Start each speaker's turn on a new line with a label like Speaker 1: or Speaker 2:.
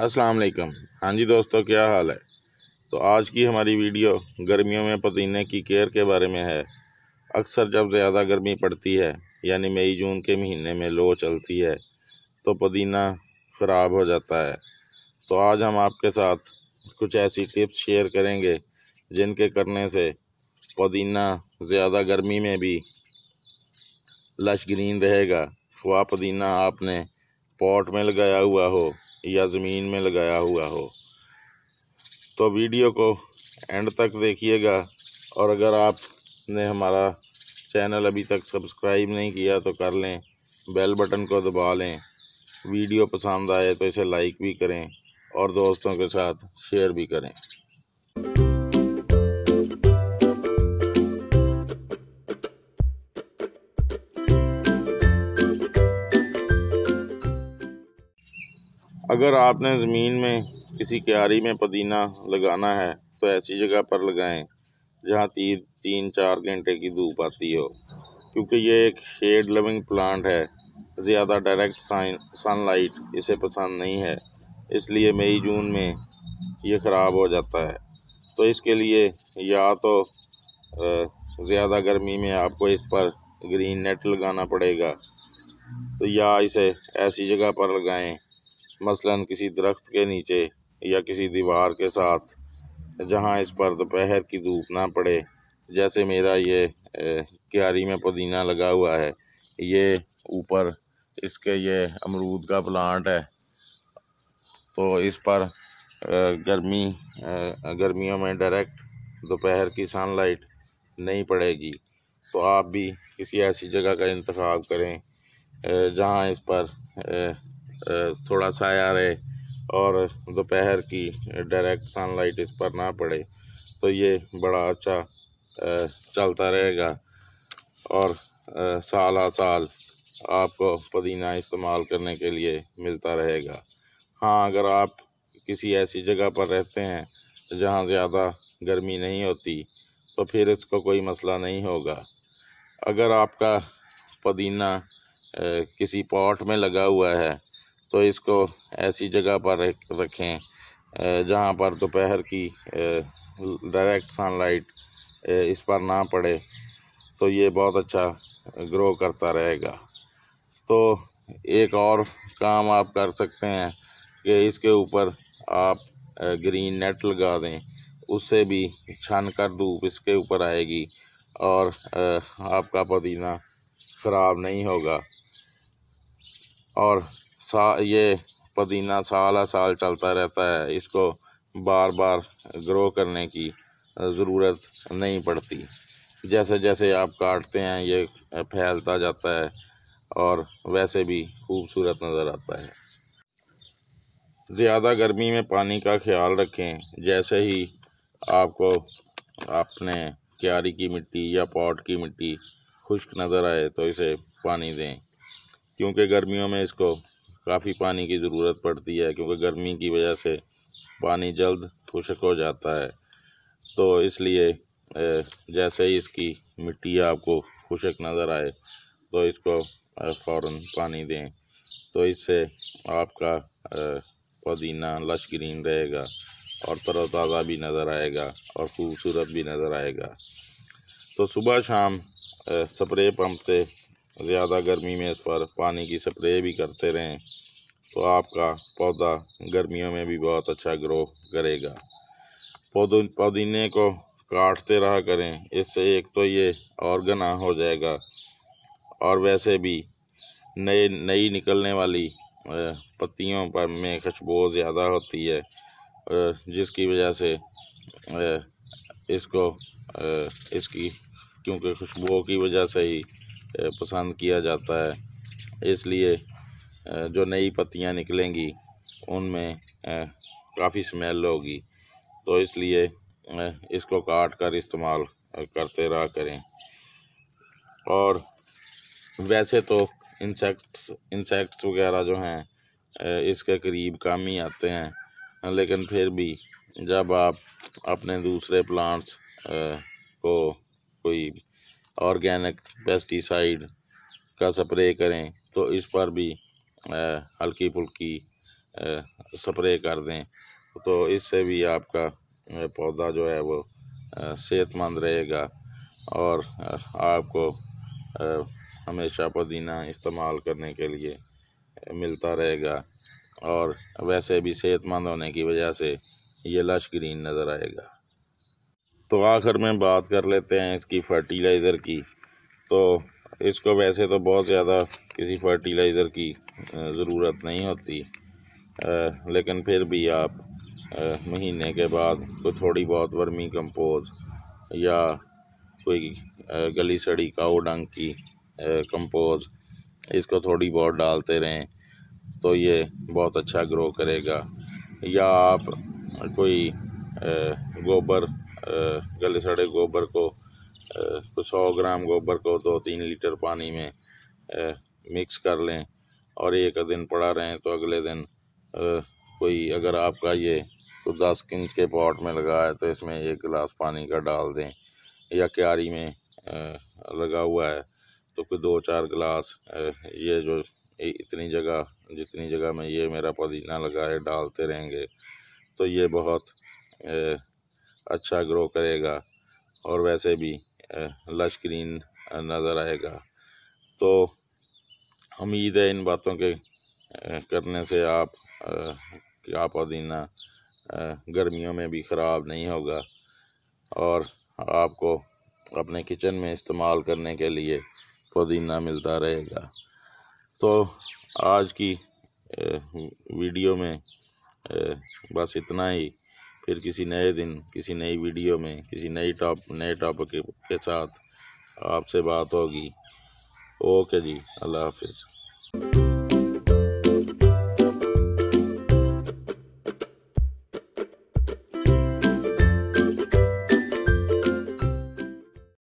Speaker 1: अस्सलाम वालेकुम हाँ जी दोस्तों क्या हाल है तो आज की हमारी वीडियो गर्मियों में पसीने की केयर के बारे में है अक्सर जब ज़्यादा गर्मी पड़ती है यानी मई जून के महीने में लो चलती है तो पुदीना ख़राब हो जाता है तो आज हम आपके साथ कुछ ऐसी टिप्स शेयर करेंगे जिनके करने से पुदीना ज़्यादा गर्मी में भी लश ग्रीन रहेगा वह पुदीना आपने पॉट में लगाया हुआ हो या ज़मीन में लगाया हुआ हो तो वीडियो को एंड तक देखिएगा और अगर आपने हमारा चैनल अभी तक सब्सक्राइब नहीं किया तो कर लें बेल बटन को दबा लें वीडियो पसंद आए तो इसे लाइक भी करें और दोस्तों के साथ शेयर भी करें अगर आपने ज़मीन में किसी क्यारी में पुदीना लगाना है तो ऐसी जगह पर लगाएं जहां तीन तीन चार घंटे की धूप आती हो क्योंकि ये एक शेड लविंग प्लांट है ज़्यादा डायरेक्ट सनलाइट इसे पसंद नहीं है इसलिए मई जून में ये ख़राब हो जाता है तो इसके लिए या तो ज़्यादा गर्मी में आपको इस पर ग्रीन नेट लगाना पड़ेगा तो या इसे ऐसी जगह पर लगाएं मसलन किसी दरख्त के नीचे या किसी दीवार के साथ जहाँ इस पर दोपहर की धूप ना पड़े जैसे मेरा ये क्यारी में पुदीना लगा हुआ है ये ऊपर इसके ये अमरूद का प्लांट है तो इस पर गर्मी गर्मियों में डायरेक्ट दोपहर की सनलाइट नहीं पड़ेगी तो आप भी किसी ऐसी जगह का इंतखब करें जहाँ इस पर थोड़ा साया रहे और दोपहर की डायरेक्ट सनलाइट इस पर ना पड़े तो ये बड़ा अच्छा चलता रहेगा और साल हा साल आपको पुदीना इस्तेमाल करने के लिए मिलता रहेगा हाँ अगर आप किसी ऐसी जगह पर रहते हैं जहाँ ज़्यादा गर्मी नहीं होती तो फिर इसको कोई मसला नहीं होगा अगर आपका पुदीना किसी पॉट में लगा हुआ है तो इसको ऐसी जगह पर रखें जहाँ पर दोपहर की डायरेक्ट सनलाइट इस पर ना पड़े तो ये बहुत अच्छा ग्रो करता रहेगा तो एक और काम आप कर सकते हैं कि इसके ऊपर आप ग्रीन नेट लगा दें उससे भी छान कर धूप इसके ऊपर आएगी और आपका पुदीना ख़राब नहीं होगा और सा ये पदीना साल साल चलता रहता है इसको बार बार ग्रो करने की ज़रूरत नहीं पड़ती जैसे जैसे आप काटते हैं ये फैलता जाता है और वैसे भी खूबसूरत नज़र आता है ज़्यादा गर्मी में पानी का ख्याल रखें जैसे ही आपको अपने क्यारी की मिट्टी या पॉट की मिट्टी खुश्क नज़र आए तो इसे पानी दें क्योंकि गर्मियों में इसको काफ़ी पानी की ज़रूरत पड़ती है क्योंकि गर्मी की वजह से पानी जल्द खुशक हो जाता है तो इसलिए जैसे ही इसकी मिट्टी आपको खुशक नज़र आए तो इसको फ़ौर पानी दें तो इससे आपका पुदीना लश ग्रीन रहेगा और तरोताज़ा भी नज़र आएगा और खूबसूरत भी नज़र आएगा तो सुबह शाम स्प्रे पंप से ज़्यादा गर्मी में इस पर पानी की स्प्रे भी करते रहें तो आपका पौधा गर्मियों में भी बहुत अच्छा ग्रो करेगा पौधों पुदीने को काटते रहा करें इससे एक तो ये और गना हो जाएगा और वैसे भी नए नई निकलने वाली पत्तियों पर में खुशबू ज़्यादा होती है जिसकी वजह से इसको इसकी क्योंकि खुशबुओं की वजह से ही पसंद किया जाता है इसलिए जो नई पत्तियां निकलेंगी उनमें काफ़ी स्मेल होगी तो इसलिए इसको काट कर इस्तेमाल करते रहा करें और वैसे तो इंसेक्ट्स इंसेक्ट्स वगैरह जो हैं इसके करीब कम ही आते हैं लेकिन फिर भी जब आप अपने दूसरे प्लांट्स को कोई ऑर्गेनिक पेस्टिसाइड का स्प्रे करें तो इस पर भी हल्की फुल्की स्प्रे कर दें तो इससे भी आपका पौधा जो है वो सेहतमंद रहेगा और आपको हमेशा पुदीना इस्तेमाल करने के लिए मिलता रहेगा और वैसे भी सेहतमंद होने की वजह से ये लश ग्रीन नज़र आएगा तो आखिर में बात कर लेते हैं इसकी फर्टिलाइज़र की तो इसको वैसे तो बहुत ज़्यादा किसी फर्टिलाइज़र की ज़रूरत नहीं होती आ, लेकिन फिर भी आप आ, महीने के बाद कोई थोड़ी बहुत वर्मी कंपोज या कोई गली सड़ी काऊ डंग की कंपोज इसको थोड़ी बहुत डालते रहें तो ये बहुत अच्छा ग्रो करेगा या आप कोई गोबर गले सड़े गोबर को कुछ सौ ग्राम गोबर को दो तीन लीटर पानी में मिक्स कर लें और एक दिन पड़ा रहें तो अगले दिन कोई अगर आपका ये तो दस इंच के पॉट में लगा है तो इसमें एक गिलास पानी का डाल दें या क्यारी में लगा हुआ है तो कोई दो चार गिलास ये जो इतनी जगह जितनी जगह में ये मेरा पदीना लगा है डालते रहेंगे तो ये बहुत अच्छा ग्रो करेगा और वैसे भी लश ग्रीन नज़र आएगा तो उम्मीद है इन बातों के करने से आप क्या पुदीना गर्मियों में भी ख़राब नहीं होगा और आपको अपने किचन में इस्तेमाल करने के लिए पुदीना मिलता रहेगा तो आज की वीडियो में बस इतना ही फिर किसी नए दिन किसी नई वीडियो में किसी नई टॉप नए टॉपिक के साथ आपसे बात होगी ओके जी अल्लाह हाफिज़